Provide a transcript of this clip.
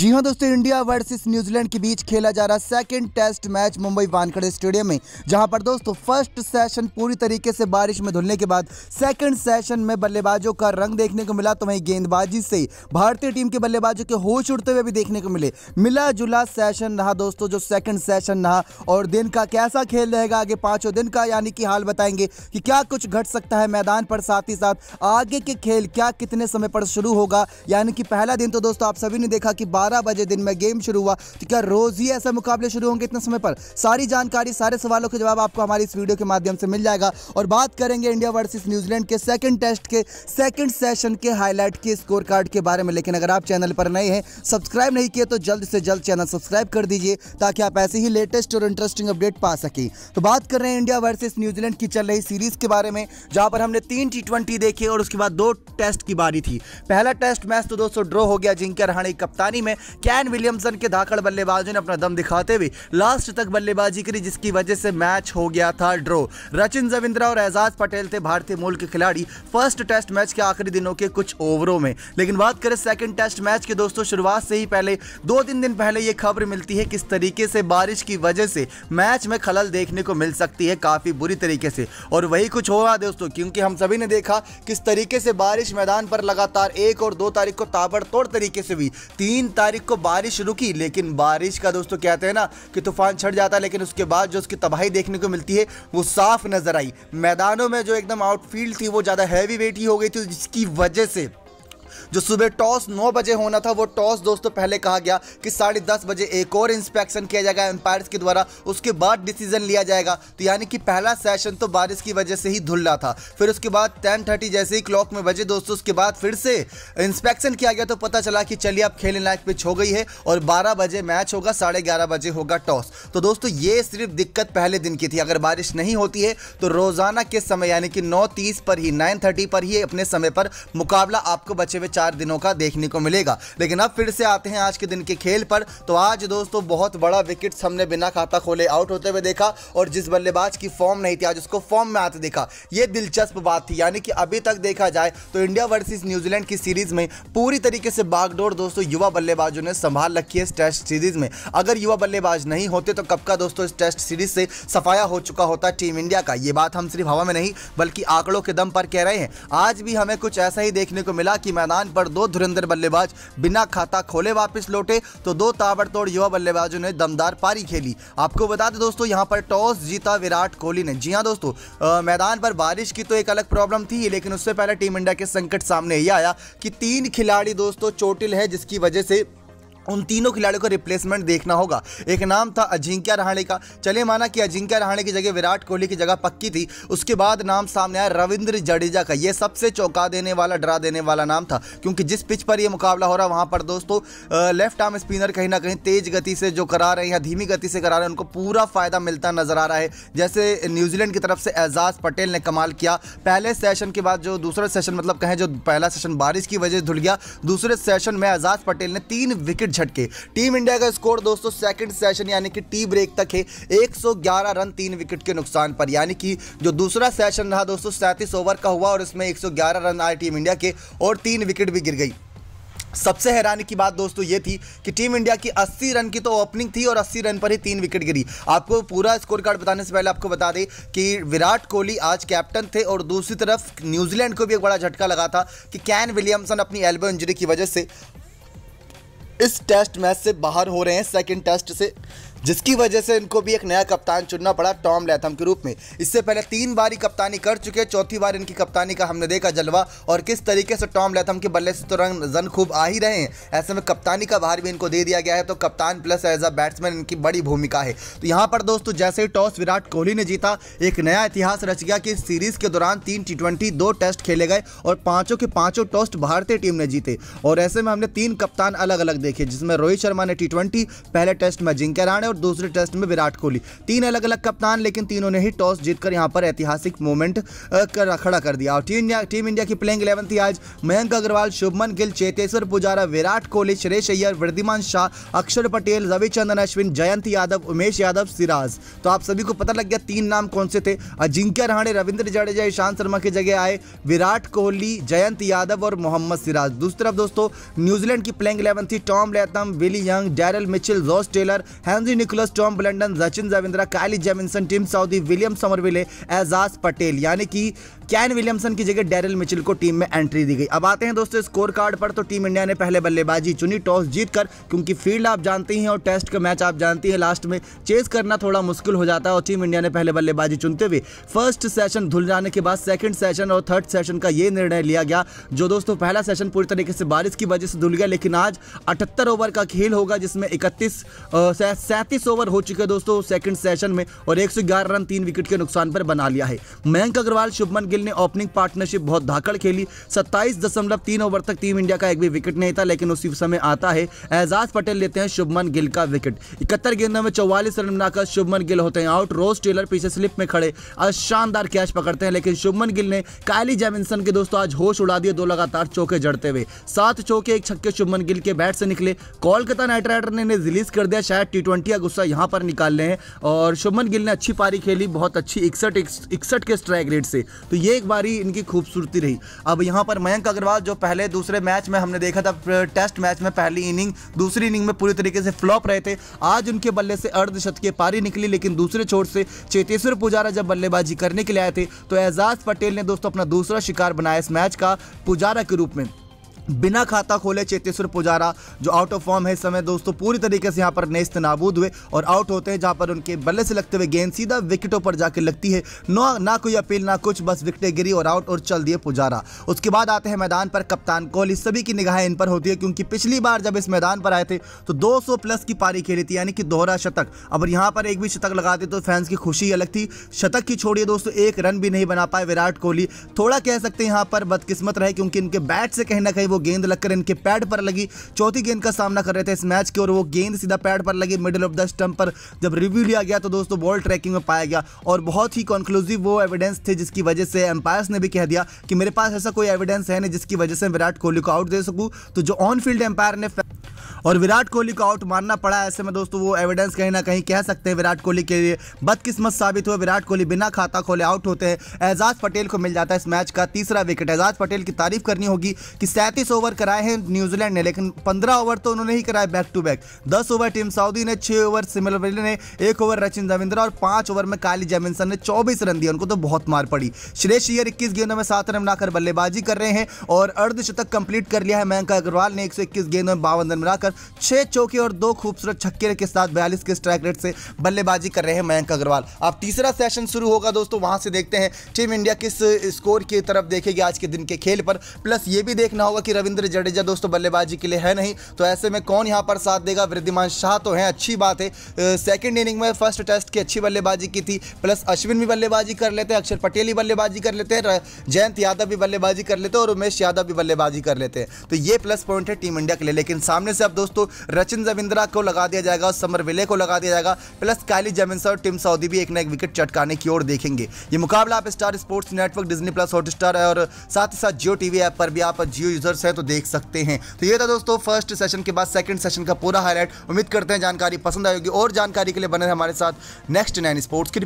जी हाँ दोस्तों India versus New Zealand के बीच खेला जा रहा second test match Mumbai Wankhede stadium में जहां पर दोस्तों फर्स्ट सेशन पूरी तरीके से बारिश में धुलने के बाद सेकंड सेशन में बल्लेबाजों का रंग देखने को मिला तो वहीं गेंदबाजी से भारतीय टीम के बल्लेबाजों के होश उड़ते हुए भी देखने को मिले मिला जुला सेशन रहा दोस्तों जो सेकेंड सेशन रहा और दिन का कैसा खेल रहेगा आगे पांचों दिन का यानी कि हाल बताएंगे कि क्या कुछ घट सकता है मैदान पर साथ ही साथ आगे के खेल क्या कितने समय पर शुरू होगा यानी कि पहला दिन तो दोस्तों आप सभी ने देखा कि बारह बजे दिन में गेम शुरू हुआ तो क्या रोज ही ऐसे मुकाबले शुरू होंगे इतने समय पर सारी जानकारी सारे सवालों के जवाब आपको हमारी इस वीडियो के माध्यम से मिल जाएगा और बात करेंगे इंडिया वर्सेज न्यूजीलैंड के सेकंड टेस्ट के सेकंड सेशन के हाईलाइट के स्कोर कार्ड के बारे में लेकिन अगर आप चैनल पर नए हैं सब्सक्राइब नहीं किए तो जल्द से जल्द चैनल सब्सक्राइब कर दीजिए ताकि आप ऐसे ही लेटेस्ट और इंटरेस्टिंग अपडेट पा सकें तो बात कर रहे हैं इंडिया वर्सेज न्यूजीलैंड की चल रही सीरीज के बारे में जहां पर हमने तीन टी देखे और उसके बाद दो टेस्ट की बारी थी पहला टेस्ट मैच तो दोस्तों ड्रॉ हो गया जिंकर हाणी कप्तानी में कैन विलियमसन के धाकड़ बल्लेबाजों ने अपना दम दिखाते हुए लास्ट तक बल्लेबाजी करी जिसकी वजह से मैच हो गया था ड्रो रचिन जविंद्रा और एजाज पटेल थे भारतीय मूल के खिलाड़ी फर्स्ट टेस्ट मैच के आखिरी दिनों के कुछ ओवरों में लेकिन बात करें सेकंड टेस्ट मैच के दोस्तों शुरुआत से ही पहले दो तीन दिन पहले यह खबर मिलती है किस तरीके से बारिश की वजह से मैच में खलल देखने को मिल सकती है काफ़ी बुरी तरीके से और वही कुछ हो रहा दोस्तों क्योंकि हम सभी ने देखा किस तरीके से बारिश मैदान पर लगातार एक और दो तारीख को ताबड़तोड़ तरीके से हुई तीन तारीख तारीख को बारिश रुकी लेकिन बारिश का दोस्तों कहते हैं ना कि तूफान छड़ जाता है लेकिन उसके बाद जो उसकी तबाही देखने को मिलती है वो साफ नजर आई मैदानों में जो एकदम आउटफील्ड थी वो ज़्यादा हैवी वेट ही हो गई थी जिसकी वजह से जो सुबह टॉस नौ बजे होना था वो टॉस दोस्तों पहले कहा गया कि साढ़े दस बजे एक और इंस्पेक्शन किया जाएगा एम्पायर्स के द्वारा उसके बाद डिसीजन लिया जाएगा तो यानी कि पहला सेशन तो बारिश की वजह से ही धुल रहा था फिर उसके बाद टेन थर्टी जैसे ही क्लॉक में बजे दोस्तों उसके बाद फिर से इंस्पेक्शन किया गया तो पता चला कि चलिए अब खेलने लायक पिच हो गई है और बारह बजे मैच होगा साढ़े ग्यारह बजे होगा टॉस तो दोस्तों ये सिर्फ दिक्कत पहले दिन की थी अगर बारिश नहीं होती है तो रोजाना के समय यानी कि नौ तीस पर ही नाइन थर्टी पर ही अपने समय पर मुकाबला आपको बचे हुए चार दिनों का देखने को मिलेगा लेकिन अब फिर से आते हैं आज के दिन के खेल पर तो आज दोस्तों बहुत बड़ा विकेट हमने बिना खाता खोले आउट होते हुए देखा और जिस बल्लेबाज की फॉर्म नहीं थी आज उसको फॉर्म में आते देखा ये दिलचस्प बात थी यानी कि अभी तक देखा जाए तो इंडिया वर्सेज न्यूजीलैंड की सीरीज में पूरी तरीके से बागडोर दोस्तों युवा बल्लेबाजों ने संभाल रखी है टेस्ट सीरीज में अगर युवा बल्लेबाज नहीं होते तो कब का दोस्तों इस टेस्ट सीरीज से सफाया हो चुका होता टीम इंडिया का ये बात हम सिर्फ हवा में नहीं बल्कि आंकड़ों के दम पर कह रहे हैं आज भी हमें कुछ ऐसा ही देखने को मिला कि मैदान मैदान पर दो धुरंधर बल्लेबाज बिना खाता खोले वापस लौटे तो दो ताबड़तोड़ युवा बल्लेबाजों ने दमदार पारी खेली आपको बता दें दोस्तों यहाँ पर टॉस जीता विराट कोहली ने जी हाँ दोस्तों मैदान पर बारिश की तो एक अलग प्रॉब्लम थी लेकिन उससे पहले टीम इंडिया के संकट सामने ये आया कि तीन खिलाड़ी दोस्तों चोटिल है जिसकी वजह से उन तीनों खिलाड़ियों का रिप्लेसमेंट देखना होगा एक नाम था अजिंक्या रहाणे का चले माना कि अजिंक्या रहाणे की जगह विराट कोहली की जगह पक्की थी उसके बाद नाम सामने आया रविंद्र जडेजा का यह सबसे चौंका देने वाला डरा देने वाला नाम था क्योंकि जिस पिच पर यह मुकाबला हो रहा वहाँ पर दोस्तों लेफ्ट आर्म स्पिनर कहीं ना कहीं तेज गति से जो करा रहे हैं या धीमी गति से करा रहे हैं उनको पूरा फायदा मिलता नजर आ रहा है जैसे न्यूजीलैंड की तरफ से एजाज पटेल ने कमाल किया पहले सेशन के बाद जो दूसरा सेशन मतलब कहें जो पहला सेशन बारिश की वजह से धुल गया दूसरे सेशन में एजाज पटेल ने तीन विकेट झटके टीम इंडिया का स्कोर दोस्तों सेकंड सेशन यानी कि टी ब्रेक तक है 111 रन तीन विकेट के नुकसान पर यानी कि जो दूसरा सेशन रहा दोस्तों सैंतीस ओवर का हुआ और इसमें 111 रन आए टीम इंडिया के और तीन विकेट भी गिर गई सबसे हैरानी की बात दोस्तों ये थी कि टीम इंडिया की 80 रन की तो ओपनिंग थी और 80 रन पर ही तीन विकेट गिरी आपको पूरा स्कोर कार्ड बताने से पहले आपको बता दें कि विराट कोहली आज कैप्टन थे और दूसरी तरफ न्यूजीलैंड को भी एक बड़ा झटका लगा था कि कैन विलियमसन अपनी एल्बो इंजरी की वजह से इस टेस्ट मैच से बाहर हो रहे हैं सेकंड टेस्ट से जिसकी वजह से इनको भी एक नया कप्तान चुनना पड़ा टॉम लेथम के रूप में इससे पहले तीन बार ही कप्तानी कर चुके हैं चौथी बार इनकी कप्तानी का हमने देखा जलवा और किस तरीके से टॉम लेथम के बल्ले से तो रंग रन खूब आ ही रहे हैं ऐसे में कप्तानी का भार भी इनको दे दिया गया है तो कप्तान प्लस एज अ बैट्समैन इनकी बड़ी भूमिका है तो यहाँ पर दोस्तों जैसे ही टॉस विराट कोहली ने जीता एक नया इतिहास रच गया कि सीरीज के दौरान तीन टी दो टेस्ट खेले गए और पांचों के पाँचों टॉस्ट भारतीय टीम ने जीते और ऐसे में हमने तीन कप्तान अलग अलग देखे जिसमें रोहित शर्मा ने टी पहले टेस्ट में जिंकर राणे है और दूसरे टेस्ट में विराट कोहली तीन अलग अलग कप्तान लेकिन तीनों ने ही टॉस जीतकर यहां पर ऐतिहासिक मोमेंट कर खड़ा कर दिया और टीम इंडिया टीम इंडिया की प्लेइंग इलेवन थी आज मयंक अग्रवाल शुभमन गिल चेतेश्वर पुजारा विराट कोहली श्रेष अय्यर वृद्धिमान शाह अक्षर पटेल रविचंद्रन अश्विन जयंत यादव उमेश यादव सिराज तो आप सभी को पता लग गया तीन नाम कौन से थे अजिंक्य रहाणे रविंद्र जडेजा ईशांत शर्मा की जगह आए विराट कोहली जयंत यादव और मोहम्मद सिराज दूसरी तरफ दोस्तों न्यूजीलैंड की प्लेइंग इलेवन थी Tom Latham Will Young Daryl Mitchell Ross Taylor Henry Anthony Nicholls Tom Blundell Sachin Ravindra Kyle Jamieson Tim Southee William Somerville Ajaz Patel यानी कि कैन विलियमसन की जगह डेरिल मिचिल को टीम में एंट्री दी गई अब आते हैं दोस्तों स्कोर कार्ड पर तो टीम इंडिया ने पहले बल्लेबाजी चुनी टॉस जीतकर क्योंकि फील्ड आप जानते हैं और टेस्ट का मैच आप जानती हैं लास्ट में चेस करना थोड़ा मुश्किल हो जाता है और टीम इंडिया ने पहले बल्लेबाजी चुनते हुए फर्स्ट सेशन धुल जाने के बाद सेकंड सेशन और थर्ड सेशन का ये निर्णय लिया गया जो दोस्तों पहला सेशन पूरी तरीके से बारिश की वजह से धुल गया लेकिन आज अठहत्तर ओवर का खेल होगा जिसमें इकतीस पैंतीस ओवर हो चुके हैं दोस्तों सेकंड सेशन में और 111 रन तीन विकेट के नुकसान पर बना लिया है मयंक अग्रवाल शुभमन गिल ने ओपनिंग पार्टनरशिप बहुत धाकड़ खेली सत्ताईस ओवर तक टीम इंडिया का एक भी विकेट नहीं था लेकिन उसी समय आता है एजाज पटेल लेते हैं शुभमन गिल का विकेट इकहत्तर गेंदों में चौवालीस रन बनाकर शुभमन गिल होते हैं आउट रोज टेलर पीछे स्लिप में खड़े और शानदार कैच पकड़ते हैं लेकिन शुभमन गिल ने कायली जैमिनसन के दोस्तों आज होश उड़ा दिए दो लगातार चौके जड़ते हुए सात चौके एक छक्के शुभमन गिल के बैट से निकले कोलकाता नाइट राइडर ने रिलीज कर दिया शायद टी का गुस्सा यहाँ पर निकाल लें और शुभमन गिल ने अच्छी पारी खेली बहुत अच्छी इकसठ इकसठ के स्ट्राइक रेट से तो ये एक बारी इनकी खूबसूरती रही अब यहाँ पर मयंक अग्रवाल जो पहले दूसरे मैच में हमने देखा था टेस्ट मैच में पहली इनिंग दूसरी इनिंग में पूरी तरीके से फ्लॉप रहे थे आज उनके बल्ले से अर्धशतकीय पारी निकली लेकिन दूसरे छोर से चेतेश्वर पुजारा जब बल्लेबाजी करने के लिए आए थे तो एजाज पटेल ने दोस्तों अपना दूसरा शिकार बनाया इस मैच का पुजारा के रूप में बिना खाता खोले चेतेश्वर पुजारा जो आउट ऑफ फॉर्म है इस समय दोस्तों पूरी तरीके से यहाँ पर नेस्त नाबूद हुए और आउट होते हैं जहाँ पर उनके बल्ले से लगते हुए गेंद सीधा विकेटों पर जाकर लगती है ना ना कोई अपील ना कुछ बस विकटें गिरी और आउट और चल दिए पुजारा उसके बाद आते हैं मैदान पर कप्तान कोहली सभी की निगाहें इन पर होती है क्योंकि पिछली बार जब इस मैदान पर आए थे तो दो प्लस की पारी खेली थी यानी कि दोहरा शतक अब यहाँ पर एक भी शतक लगाते तो फैंस की खुशी अलग थी शतक की छोड़िए दोस्तों एक रन भी नहीं बना पाए विराट कोहली थोड़ा कह सकते हैं यहाँ पर बदकिस्मत रहे क्योंकि इनके बैट से कहीं ना कहीं वो वो गेंद लगकर इनके पैड पर लगी चौथी गेंद का सामना कर रहे थे इस मैच की और वो गेंद सीधा पैड पर लगी मिडिल ऑफ द स्टम्प पर जब रिव्यू लिया गया तो दोस्तों बॉल ट्रैकिंग में पाया गया और बहुत ही कंक्लूसिव वो एविडेंस थे जिसकी वजह से एम्पायर्स ने भी कह दिया कि मेरे पास ऐसा कोई एविडेंस है नहीं जिसकी वजह से विराट कोहली को आउट दे सकूँ तो जो ऑन फील्ड एम्पायर ने और विराट कोहली को आउट मानना पड़ा ऐसे में दोस्तों वो एविडेंस कहीं ना कहीं कह सकते हैं विराट कोहली के लिए बदकिस्मत साबित हुआ विराट कोहली बिना खाता खोले आउट होते हैं एजाज पटेल को मिल जाता है इस मैच का तीसरा विकेट एजाज पटेल की तारीफ करनी होगी कि सैंतीस ओवर कराए हैं न्यूजीलैंड ने लेकिन पंद्रह ओवर तो उन्होंने ही कराए बैक टू बैक दस ओवर टीम सऊदी ने छह ओवर सिमिलर ने एक ओवर रचिन रविंद्र और पांच ओवर में काली जेमिनसन ने चौबीस रन दिए उनको तो बहुत मार पड़ी श्रेष अय्यर इक्कीस गेंदों में सात रन बनाकर बल्लेबाजी कर रहे हैं और अर्धशतक कंप्लीट कर लिया है मयंका अग्रवाल ने एक गेंदों में बावन रन बनाकर छह चौके और दो खूबसूरत छक्के के साथ बयालीस के स्ट्राइक रेट से बल्लेबाजी कर रहे हैं मयंक अग्रवाल अब तीसरा सेशन शुरू होगा दोस्तों वहां से देखते हैं टीम इंडिया किस स्कोर की तरफ देखेगी आज के दिन के खेल पर प्लस ये भी देखना होगा कि रविंद्र जडेजा दोस्तों बल्लेबाजी के लिए है नहीं तो ऐसे में कौन यहां पर साथ देगा वृद्धिमान शाह तो है अच्छी बात है सेकेंड इनिंग में फर्स्ट टेस्ट की अच्छी बल्लेबाजी की थी प्लस अश्विन भी बल्लेबाजी कर लेते हैं अक्षर पटेल भी बल्लेबाजी कर लेते हैं जयंत यादव भी बल्लेबाजी कर लेते हैं और उमेश यादव भी बल्लेबाजी कर लेते हैं तो ये प्लस पॉइंट है टीम इंडिया के लिए लेकिन सामने से अब दोस्तों रचिन जविंद्रा को लगा दिया जाएगा समर विले को लगा दिया जाएगा प्लस कैली जेमिनसा और टीम सऊदी भी एक ना एक विकेट चटकाने की ओर देखेंगे ये मुकाबला आप Star Sports network Disney plus Hotstar और साथ ही साथ जियो टीवी ऐप पर भी आप जियो यूजर्स हैं तो देख सकते हैं तो ये था दोस्तों फर्स्ट सेशन के बाद सेकंड सेशन का पूरा हाईलाइट उम्मीद करते हैं जानकारी पसंद आएगी और जानकारी के लिए बने हमारे साथ नेक्स्ट नाइन स्पोर्ट्स की